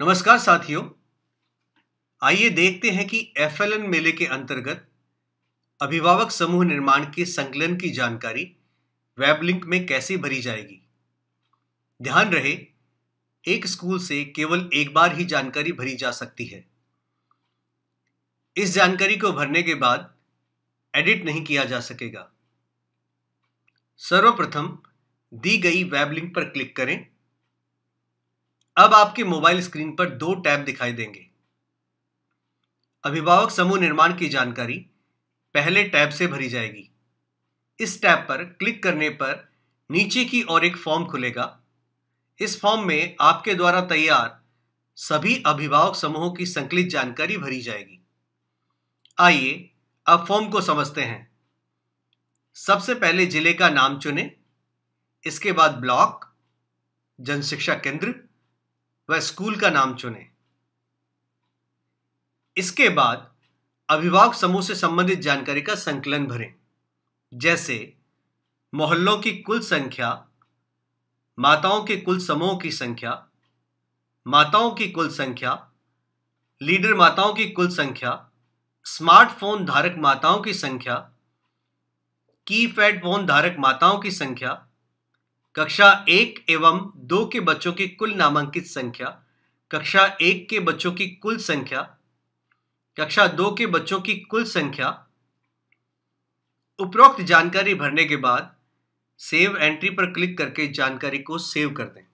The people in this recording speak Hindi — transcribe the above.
नमस्कार साथियों आइए देखते हैं कि एफ मेले के अंतर्गत अभिभावक समूह निर्माण के संकलन की जानकारी वेब लिंक में कैसे भरी जाएगी ध्यान रहे एक स्कूल से केवल एक बार ही जानकारी भरी जा सकती है इस जानकारी को भरने के बाद एडिट नहीं किया जा सकेगा सर्वप्रथम दी गई वेब लिंक पर क्लिक करें अब आपके मोबाइल स्क्रीन पर दो टैब दिखाई देंगे अभिभावक समूह निर्माण की जानकारी पहले टैब से भरी जाएगी इस टैब पर क्लिक करने पर नीचे की ओर एक फॉर्म खुलेगा इस फॉर्म में आपके द्वारा तैयार सभी अभिभावक समूहों की संकलित जानकारी भरी जाएगी आइए अब फॉर्म को समझते हैं सबसे पहले जिले का नाम चुनें इसके बाद ब्लॉक जन शिक्षा केंद्र वह स्कूल का नाम चुने इसके बाद अभिभावक समूह से संबंधित जानकारी का संकलन भरें जैसे मोहल्लों की कुल संख्या माताओं के कुल समूह की संख्या माताओं की कुल संख्या लीडर माताओं की कुल संख्या स्मार्टफोन धारक माताओं की संख्या कीपैड फोन धारक माताओं की संख्या कक्षा एक एवं दो के बच्चों की कुल नामांकित संख्या कक्षा एक के बच्चों की कुल संख्या कक्षा दो के बच्चों की कुल संख्या उपरोक्त जानकारी भरने के बाद सेव एंट्री पर क्लिक करके जानकारी को सेव कर दें